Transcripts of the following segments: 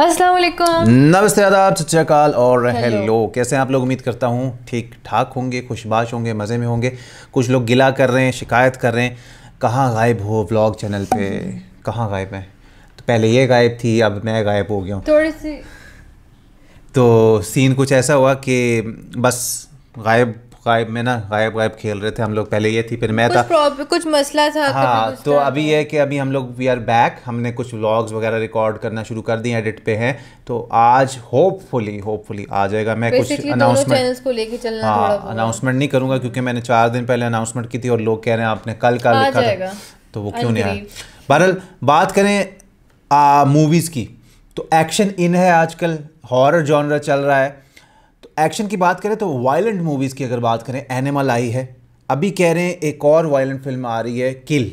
अस्सलाम नमस्ते आदाब सत्याकाल और हेलो कैसे हैं आप लोग उम्मीद करता हूँ ठीक ठाक होंगे खुशबाश होंगे मज़े में होंगे कुछ लोग गिला कर रहे हैं शिकायत कर रहे हैं कहाँ गायब हो व्लॉग चैनल पे कहाँ गायब है तो पहले ये गायब थी अब मैं गायब हो गया हूँ थोड़ी सी तो सीन कुछ ऐसा हुआ कि बस गायब गायब में ना गायब गायब खेल रहे थे हम लोग पहले ये थी फिर मैं कुछ था कुछ मसला था हाँ तो अभी तो। ये कि अभी हम लोग वी आर बैक हमने कुछ व्लॉग्स वगैरह रिकॉर्ड करना शुरू कर दिए एडिट पे हैं तो आज होपफुली होपफुली आ जाएगा मैं कुछ अनाउंसमेंट को लेके चलना हाँ अनाउंसमेंट नहीं करूँगा क्योंकि मैंने चार दिन पहले अनाउंसमेंट की थी और लोग कह रहे हैं आपने कल का लिखा था तो वो क्यों नहीं आया बहरल बात करें मूवीज़ की तो एक्शन इन है आजकल हॉरर जॉनर चल रहा है एक्शन की बात करें तो वायलेंट मूवीज़ की अगर बात करें एनिमल आई है अभी कह रहे हैं एक और वायलेंट फिल्म आ रही है किल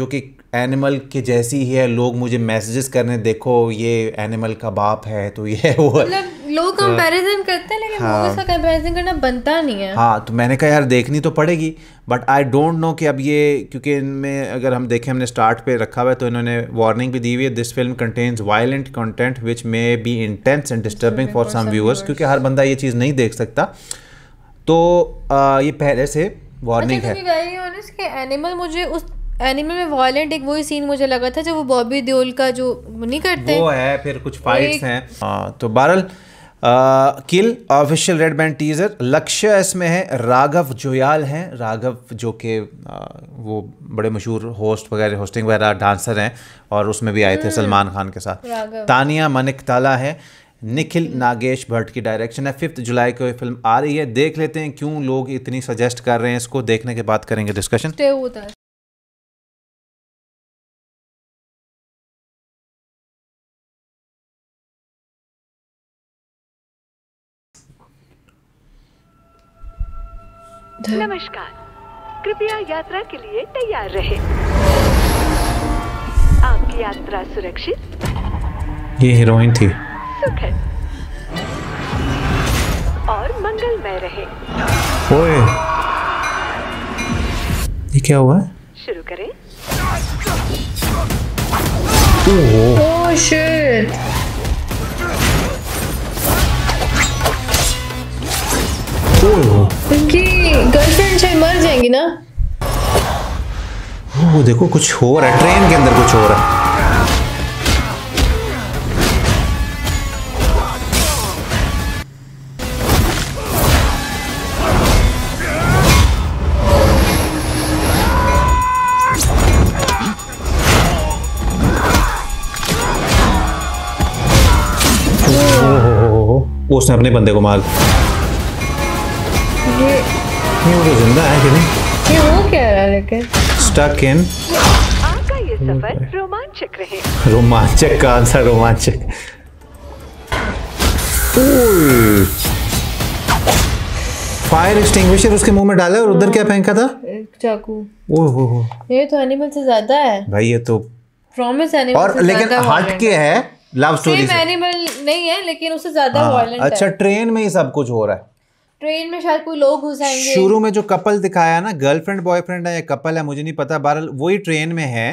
जो कि एनिमल के जैसी ही है लोग मुझे मैसेजेस करने देखो ये एनिमल का बाप है तो ये वो है मतलब लोग कंपैरिजन तो- करते हैं लेकिन हाँ, मूवीज का कंपैरिजन करना बनता नहीं है हाँ तो मैंने कहा यार देखनी तो पड़ेगी बट आई डोंट नो कि अब ये क्योंकि इनमें अगर हम देखें हमने स्टार्ट पे रखा हुआ है तो इन्होंने वार्निंग भी दी हुई है this film contains violent content which may be intense and disturbing for some viewers क्योंकि हर बंदा ये चीज़ नहीं देख सकता तो आ, ये पहले से वार्निंग अच्छा, है एनिमल तो मुझे उस एनिमल में वायलेंट एक वही सीन मुझे लगा था जब वो बॉबी देओल का जो नहीं करते वो है फिर कुछ फाइट्स हैं हाँ, तो बहरल kill official red band teaser Lakshya इसमें है राघव जोयाल हैं राघव जो के वो बड़े मशहूर होस्ट वगैरह होस्टिंग वगैरह डांसर हैं और उसमें भी आए थे हम्म। सलमान खान के साथ तानिया मनिक ताला है निखिल हम्म। नागेश भट्ट की डायरेक्शन है फिफ्थ जुलाई को ये फिल्म आ रही है देख लेते हैं क्यों लोग इतनी सजेस्ट कर रहे हैं इसको देखने के बाद करेंगे डिस्कशन नमस्कार कृपया यात्रा के लिए तैयार रहे आपकी यात्रा सुरक्षित ये हीरोइन थी सुखद और मंगलमय रहे ओए ये क्या हुआ शुरू करें ओहो ओह शिट ओह इनकी गर्लफ्रेंड चाहे मर जाएंगी ना वो देखो कुछ हो रहा है ट्रेन के अंदर कुछ हो रहा है उसने अपने बंदे को मार दिया नहीं वो तो जिंदा है कि नहीं ये वो क्या रहा लेकिन स्टक इन आपका ये सफर रोमांचक रहे रोमांचक का आंसर रोमांचक फायर एक्सटिंग्विशर उसके मुंह में डाला और उधर क्या फेंका था चाकू ओह oh, हो oh, oh. ये तो एनिमल से ज्यादा है भाई ये तो प्रॉमिस एनिमल और लेकिन हट के है लव स्टोरी से एनिमल नहीं है लेकिन उससे ज्यादा वायलेंट हाँ, अच्छा, है अच्छा ट्रेन में ही सब कुछ हो रहा है ट्रेन में शायद कोई लोग घुस जाएंगे शुरू में जो कपल दिखाया ना गर्लफ्रेंड बॉयफ्रेंड है या कपल है मुझे नहीं पता बहरहाल वही ट्रेन में है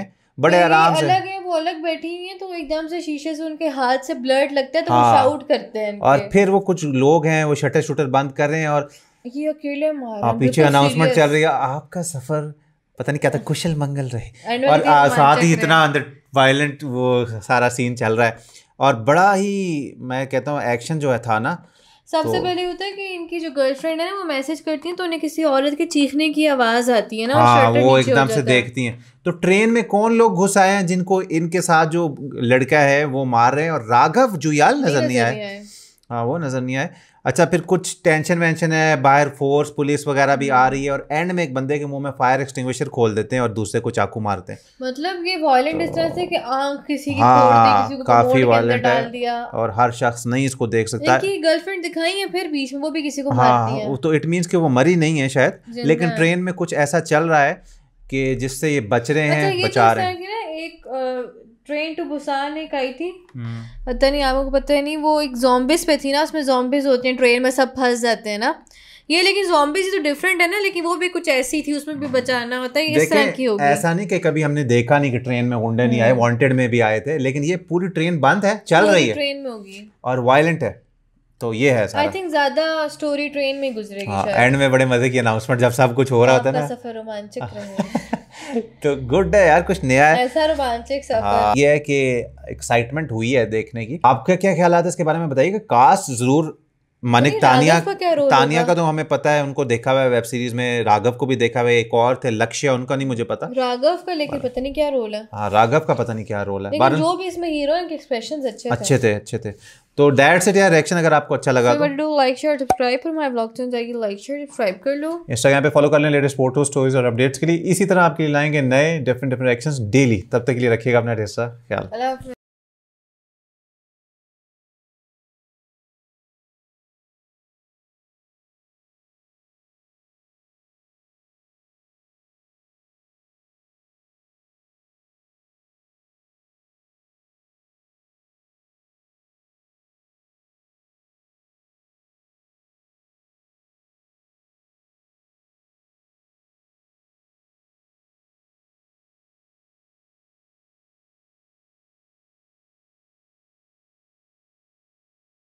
बड़े आराम से अलग है वो अलग बैठी हुई है तो एकदम से शीशे से उनके हाथ से ब्लड लगता है तो हाँ, वो शाउट करते हैं और फिर वो कुछ लोग हैं वो शटर शूटर बंद कर रहे हैं और ये अकेले मार पीछे अनाउंसमेंट चल रही है आपका सफर पता नहीं क्या था कुशल मंगल रहे और साथ ही इतना अंदर वायलेंट वो सारा सीन चल रहा है और बड़ा ही मैं कहता हूँ एक्शन जो है था ना सबसे तो, पहले होता है कि इनकी जो गर्लफ्रेंड है ना वो मैसेज करती है तो उन्हें किसी औरत के चीखने की आवाज आती है ना हाँ, वो एकदम से देखती है तो ट्रेन में कौन लोग घुस आए हैं जिनको इनके साथ जो लड़का है वो मार रहे हैं और राघव जुयाल नजर नहीं आए हाँ वो नज़र नहीं आए अच्छा फिर कुछ टेंशन वेंशन है बाहर फोर्स पुलिस वगैरह भी आ हम्म। रही है और एंड में एक बंदे के मुंह में फायर एक्सटिंग्विशर खोल देते हैं और दूसरे को चाकू मारते हैं मतलब ये वायलेंट तो, इस तरह से कि आंख किसी की हाँ, किसी को तो काफी वायलेंट है दिया। और हर शख्स नहीं इसको देख सकता है गर्लफ्रेंड दिखाई है फिर बीच में वो भी किसी को हाँ वो तो इट मीन्स कि वो मरी नहीं है शायद लेकिन ट्रेन में कुछ ऐसा चल रहा है कि जिससे ये बच रहे अच्छा, हैं बचा रहे हैं एक ट्रेन टू बुसान एक आई थी हम्म। पता नहीं आपको पता है नहीं वो एक जॉम्बिस पे थी ना उसमें जॉम्बिस होते हैं ट्रेन में सब फंस जाते हैं ना ये लेकिन जॉम्बिस तो डिफरेंट है ना लेकिन वो भी कुछ ऐसी थी उसमें भी बचाना होता है इस तरह की होगी ऐसा नहीं कि कभी हमने देखा नहीं कि ट्रेन में गुंडे नहीं आए वांटेड हम्म। में भी आए थे लेकिन ये पूरी ट्रेन बंद है चल रही है ट्रेन में होगी और वायलेंट है तो ये है आई थिंक ज्यादा स्टोरी ट्रेन में गुजरेगी हाँ, एंड में बड़े मजे की अनाउंसमेंट जब सब कुछ हो रहा होता है ना सफर रोमांचक तो गुड है यार कुछ नया है ऐसा रोमांचक सफर हाँ, ये है कि एक्साइटमेंट हुई है देखने की आपका क्या ख्याल है इसके बारे में बताइएगा कास्ट जरूर मनिक तानिया तानिया का तो हमें पता है उनको देखा हुआ है वेब सीरीज में राघव को भी देखा हुआ है एक और थे लक्ष्य उनका नहीं मुझे पता राघव का लेकिन पता नहीं क्या रोल है हाँ राघव का पता नहीं क्या रोल है बारन... जो भी इसमें हीरो हैं एक्सप्रेशंस अच्छे अच्छे थे अच्छे थे तो डैड से यार रिएक्शन अगर आपको अच्छा लगा तो do like share subscribe for my blog channel जाएगी लाइक शेयर सब्सक्राइब कर लो इंस्टाग्राम पे फॉलो कर लें लेटेस्ट फोटो स्टोरीज और अपडेट्स के लिए इसी तरह आपके लिए लाएंगे नए डिफरेंट डिफरेंट रिएक्शंस डेली तब तक के लिए रखिएगा अपना ऐसा ख्याल